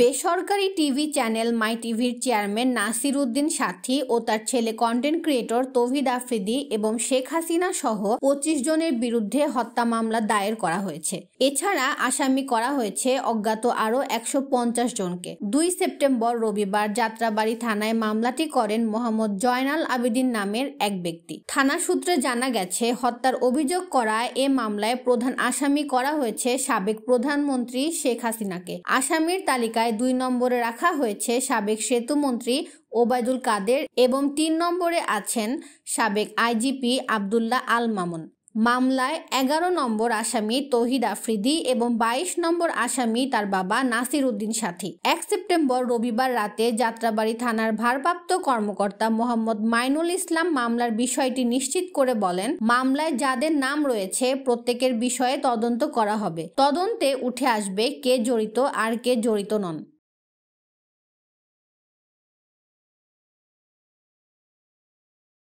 বেসরকারি TV channel my টিভির chairman Nasir Uddin সাথী ও তার ছেলে কন্টেন্ট ক্রিয়েটর তভিদ আফ্রিদি এবং শেখ হাসিনা সহ পঁচিশ জনের বিরুদ্ধে হত্যা মামলা দায়ের করা হয়েছে এছাড়া আসামি করা হয়েছে অজ্ঞাত আরও একশো পঞ্চাশ জনকে দুই সেপ্টেম্বর রবিবার যাত্রাবাড়ি থানায় মামলাটি করেন মোহাম্মদ জয়নাল আবেদিন নামের এক ব্যক্তি থানা সূত্রে জানা গেছে হত্যার অভিযোগ করা এ মামলায় প্রধান আসামি করা হয়েছে সাবেক প্রধানমন্ত্রী শেখ হাসিনাকে আসামির তালিকা তালিকায় দুই নম্বরে রাখা হয়েছে সাবেক সেতুমন্ত্রী ওবায়দুল কাদের এবং তিন নম্বরে আছেন সাবেক আইজিপি আবদুল্লাহ আল মামুন মামলায় এগারো নম্বর আসামি তহিদ আফ্রিদি এবং ২২ নম্বর আসামি তার বাবা নাসির উদ্দিন সাথী এক সেপ্টেম্বর রবিবার রাতে যাত্রাবাড়ি থানার ভারপ্রাপ্ত কর্মকর্তা মোহাম্মদ মাইনুল ইসলাম মামলার বিষয়টি নিশ্চিত করে বলেন মামলায় যাদের নাম রয়েছে প্রত্যেকের বিষয়ে তদন্ত করা হবে তদন্তে উঠে আসবে কে জড়িত আর কে জড়িত নন